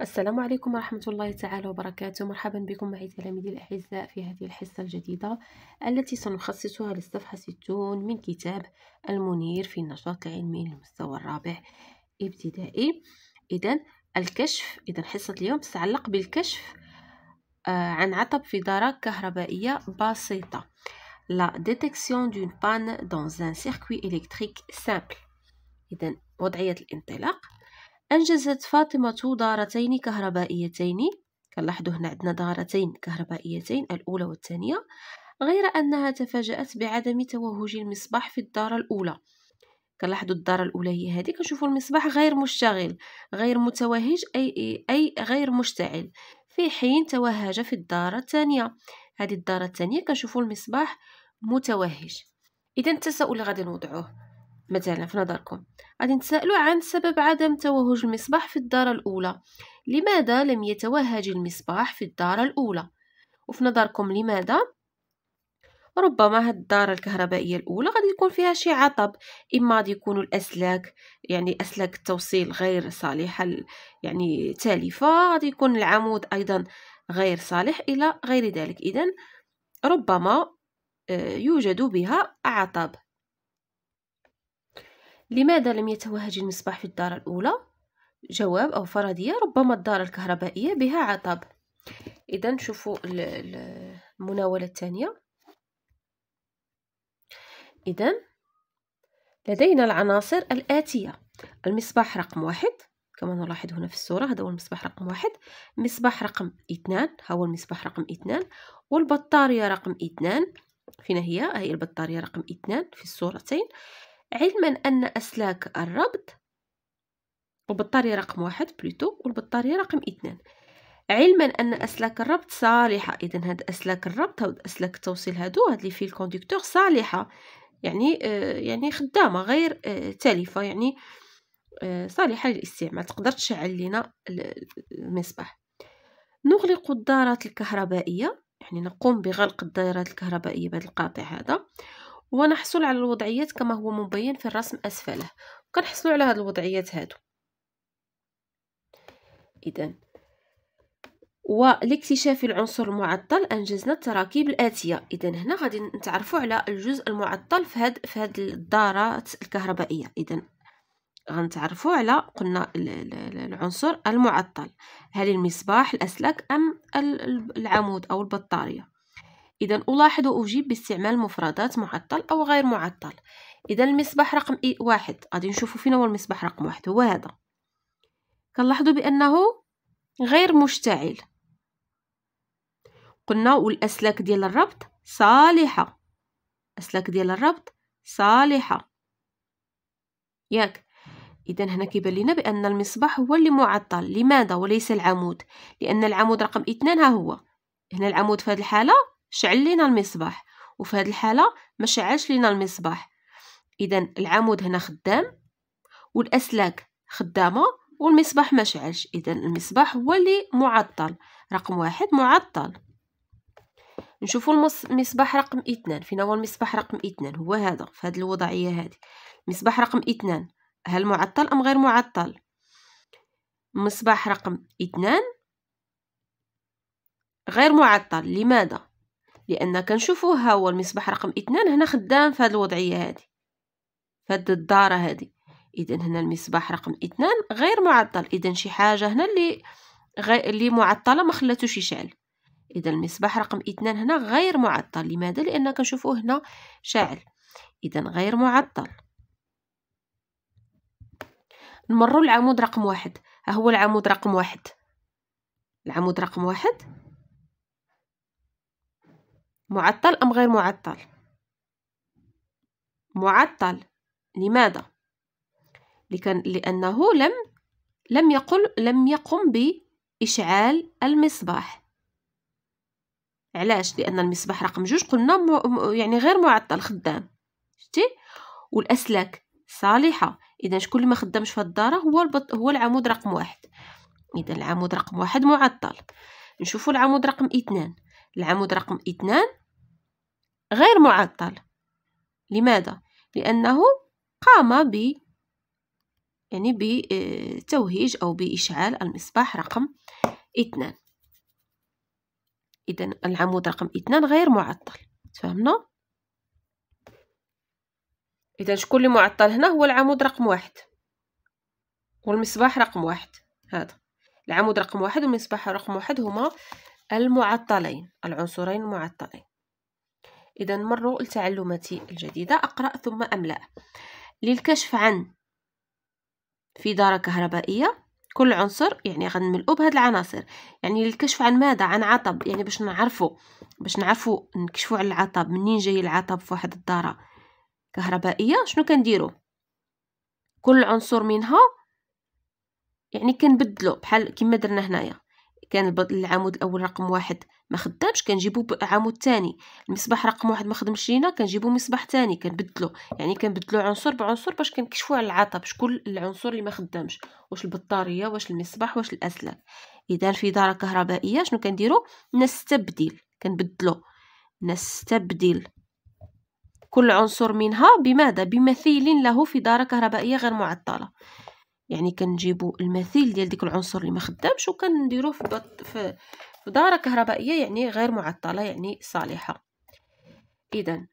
السلام عليكم ورحمة الله تعالى وبركاته مرحبا بكم معي تلاميذي الأعزاء في هذه الحصة الجديدة التي سنخصصها للصفحة 60 من كتاب المنير في النشاط العلمي للمستوى الرابع ابتدائي إذا الكشف إذا حصة اليوم تتعلق بالكشف آه، عن عطب في دارة كهربائية بسيطة لا ديتكسيون دون بان دون ان سيركوي إلكتريك سامبل إذا وضعية الانطلاق أنجزت فاطمة دارتين كهربائيتين كنلاحظوا هنا عندنا دارتين كهربائيتين الأولى والثانية غير أنها تفاجأت بعدم توهج المصباح في الدارة الأولى كنلاحظوا الدارة الأولى هي هذه كنشوفوا المصباح غير مشتغل غير متوهج أي, أي غير مشتعل في حين توهج في الدارة الثانية هذه الدارة الثانية كنشوفوا المصباح متوهج إذا التساؤل اللي غادي نوضعوه مثلا في نظركم غادي نتسائلوا عن سبب عدم توهج المصباح في الدارة الأولى لماذا لم يتوهج المصباح في الدارة الأولى وفي نظركم لماذا ربما هاد الدارة الكهربائية الأولى غادي يكون فيها شي عطب إما غادي يكونوا الأسلاك يعني أسلاك التوصيل غير صالحة يعني تالفة غادي يكون العمود أيضا غير صالح إلى غير ذلك إذا ربما آه، يوجد بها عطب لماذا لم يتوهج المصباح في الدار الأولى؟ جواب أو فرضية ربما الدار الكهربائية بها عطب إذا شوفوا المناولة الثانية إذا لدينا العناصر الآتية المصباح رقم واحد كما نلاحظ هنا في الصورة هذا هو المصباح رقم واحد مصباح رقم اثنان هو المصباح رقم اثنان والبطارية رقم اثنان فين هي هي البطارية رقم اثنان في الصورتين علما أن أسلاك الربط وبالطري رقم واحد بلوتو والبطارية رقم اثنان علما أن أسلاك الربط صالحة إذا هاد أسلاك الربط هاد أسلاك التوصيل هادو هاد لي في كوندكتور صالحة يعني آه يعني خدامة غير آه تالفة يعني آه صالحة للاستعمال تقدر تشعل لينا المصباح نغلق الدارات الكهربائية يعني نقوم بغلق الدائرات الكهربائية بهذا القاطع هذا ونحصل على الوضعيات كما هو مبين في الرسم أسفله وكنحصلوا على هاد الوضعيات هادو إذا ولاكتشاف العنصر المعطل انجزنا التراكيب الاتيه اذا هنا غادي نتعرفوا على الجزء المعطل في هاد في هاد الدارات الكهربائيه اذا غنتعرفوا على قلنا العنصر المعطل هل المصباح الاسلاك ام العمود او البطاريه إذا ألاحظ أجيب باستعمال مفردات معطل أو غير معطل إذا المصباح رقم واحد غادي نشوفو فين هو المصباح رقم واحد هو هذا كنلاحظو بأنه غير مشتعل قلنا والأسلاك ديال الربط صالحة أسلاك ديال الربط صالحة ياك إذا هنا كيبان لنا بأن المصباح هو اللي معطل لماذا وليس العمود لأن العمود رقم اثنان ها هو هنا العمود في هذه الحالة شعل لينا المصباح وفي هذه الحالة ما شعلش لينا المصباح اذا العمود هنا خدام والاسلاك خدامه والمصباح ما شعلش اذا المصباح هو اللي معطل رقم واحد معطل نشوفوا المصباح رقم اثنان فين هو المصباح رقم اثنان هو هذا في هذه الوضعيه هذه مصباح رقم اثنان هل معطل ام غير معطل مصباح رقم اثنان غير معطل لماذا لان كنشوفو ها هو المصباح رقم اثنان هنا خدام في هذه الوضعيه هذه في هذه الداره هذه اذا هنا المصباح رقم اثنان غير معطل اذا شي حاجه هنا اللي غي... اللي معطله ما خلاتوش يشعل اذا المصباح رقم اثنان هنا غير معطل لماذا لان كنشوفوه هنا شاعل اذا غير معطل نمروا العمود رقم واحد ها هو العمود رقم واحد العمود رقم واحد معطل أم غير معطل معطل لماذا لأنه لم لم يقل لم يقم بإشعال المصباح علاش لأن المصباح رقم جوج قلنا مو يعني غير معطل خدام شتي والأسلاك صالحة إذا شكون اللي ما خدامش في الدارة هو البط... هو العمود رقم واحد إذا العمود رقم واحد معطل نشوفوا العمود رقم اثنان العمود رقم اثنان غير معطل لماذا لأنه قام ب يعني بتوهيج آه، أو بإشعال المصباح رقم اثنان إذا العمود رقم اثنان غير معطل تفهمنا إذا شكون اللي معطل هنا هو العمود رقم واحد والمصباح رقم واحد هذا العمود رقم واحد والمصباح رقم واحد هما المعطلين العنصرين المعطلين إذا مروا لتعلماتي الجديدة أقرأ ثم أملأ للكشف عن في دارة كهربائية كل عنصر يعني غنملؤه بهاد العناصر يعني للكشف عن ماذا عن عطب يعني باش نعرفو باش نعرفو نكشفو على العطب منين جاي العطب في واحد الدارة كهربائية شنو كنديرو كل عنصر منها يعني كنبدلو بحال كما درنا هنايا كان العمود الاول رقم واحد ما خدامش كنجيبو عمود تاني المصباح رقم واحد ما خدمش لينا كنجيبو مصباح تاني كنبدلو يعني كنبدلو عنصر بعنصر باش كنكشفو على العطب شكون العنصر اللي ما خدامش واش البطاريه واش المصباح واش الاسلاك اذا في داره كهربائيه شنو كنديرو نستبدل كنبدلو نستبدل كل عنصر منها بماذا بمثيل له في داره كهربائيه غير معطله يعني كنجيبو المثيل ديال ديك العنصر اللي ما خدامش وكنديروه في, بط... في دارة كهربائية يعني غير معطلة يعني صالحة إذا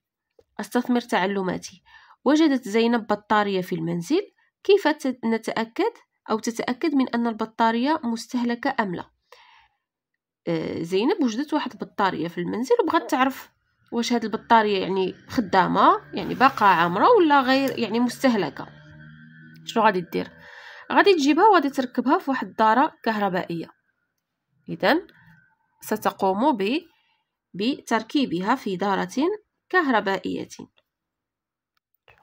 أستثمر تعلماتي وجدت زينب بطارية في المنزل كيف نتأكد أو تتأكد من أن البطارية مستهلكة أم لا آه، زينب وجدت واحد البطارية في المنزل وبغات تعرف واش هاد البطارية يعني خدامة يعني باقا عامرة ولا غير يعني مستهلكة شنو غادي دير غادي تجيبها وغادي تركبها في واحد الدارة كهربائية إذا ستقوم ب بتركيبها في دارة كهربائية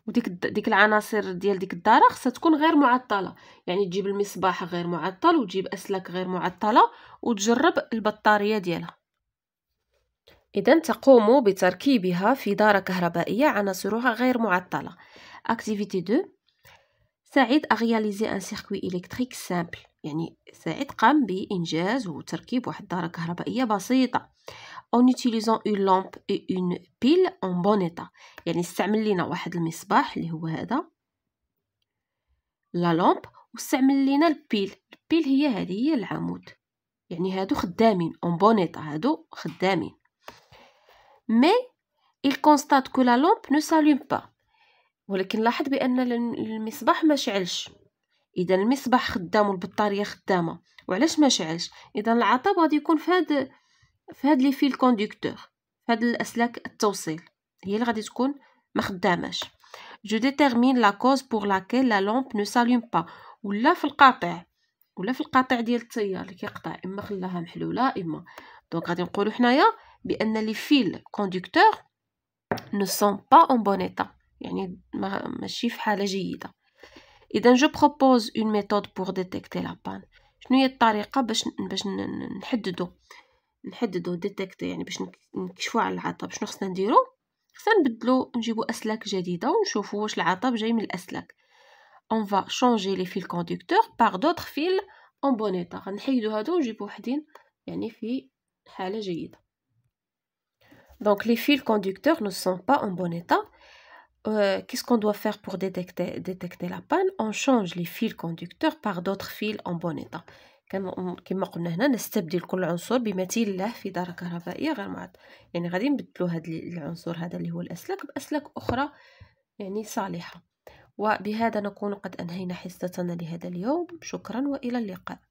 وديك ديك العناصر ديال ديك الدارة خصها تكون غير معطلة يعني تجيب المصباح غير معطل وتجيب أسلاك غير معطلة وتجرب البطارية ديالها إذا تقوم بتركيبها في دارة كهربائية عناصرها غير معطلة اكتيفيتي 2 سعيد أغياليزي أن سيركوي إلكتريك سامبل يعني سعيد قام بإنجاز وتركيب واحد الدارة كهربائية بسيطة en utilisant une lampe et une pile en bon état يعني استعمل لينا واحد المصباح اللي هو هذا لا لامب واستعمل لينا البيل البيل هي هذه هي العمود يعني هادو خدامين اون بون ايتا هادو خدامين مي il constate que la lampe ne s'allume pas ولكن لاحظ بأن المصباح ما شعلش إذا المصباح خدام والبطارية خدامة وعلاش ما شعلش إذا العطب غادي يكون في هاد في هاد لي فيل كونديكتور في هاد الأسلاك التوصيل هي اللي غادي تكون ما خداماش جو ديتيرمين لا كوز بور لاكيل لا لامب نو ساليوم با ولا في القاطع ولا في القاطع ديال التيار اللي كيقطع اما خلاها محلوله اما دونك غادي نقولوا حنايا بان لي فيل كونديكتور نو سون با اون بون ايتا يعني ماشي في حالة جيدة إذا جو بروبوز اون ميثود بور ديتيكتي لا بان شنو هي الطريقة باش باش نحددو نحددو ديتيكتي يعني باش نكشفو على العطب شنو خصنا نديرو خصنا نبدلو نجيبو أسلاك جديدة ونشوفو واش العطب جاي من الأسلاك اون فا شونجي لي فيل conducteurs بار d'autres فيل اون bon غنحيدو هادو ونجيبو وحدين يعني في حالة جيدة دونك لي فيل كوندكتور نو سون با اون بون ايتا euh, qu'est-ce qu'on doit faire pour détecter, détecter la panne On change les fils conducteurs par d'autres fils en bon état. كما قلنا هنا نستبدل كل عنصر بمثيل له في دارة كهربائية غير معد يعني غادي نبدلو هاد العنصر هذا اللي هو الأسلاك بأسلاك أخرى يعني صالحة وبهذا نكون قد أنهينا حصتنا لهذا اليوم شكرا وإلى اللقاء